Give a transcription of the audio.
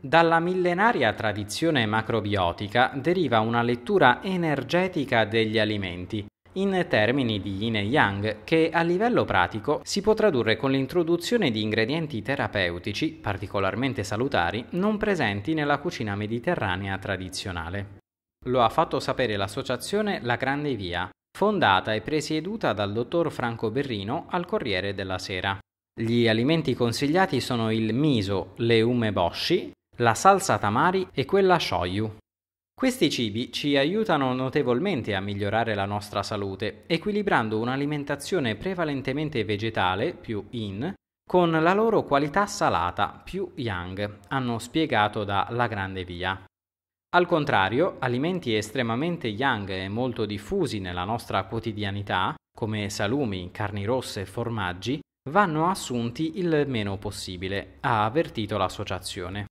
Dalla millenaria tradizione macrobiotica deriva una lettura energetica degli alimenti, in termini di yin e yang, che a livello pratico si può tradurre con l'introduzione di ingredienti terapeutici, particolarmente salutari, non presenti nella cucina mediterranea tradizionale. Lo ha fatto sapere l'associazione La Grande Via, fondata e presieduta dal dottor Franco Berrino al Corriere della Sera. Gli alimenti consigliati sono il miso, le umeboshi, la salsa tamari e quella shoyu. Questi cibi ci aiutano notevolmente a migliorare la nostra salute, equilibrando un'alimentazione prevalentemente vegetale, più in, con la loro qualità salata, più yang, hanno spiegato da La Grande Via. Al contrario, alimenti estremamente yang e molto diffusi nella nostra quotidianità, come salumi, carni rosse e formaggi, vanno assunti il meno possibile, ha avvertito l'associazione.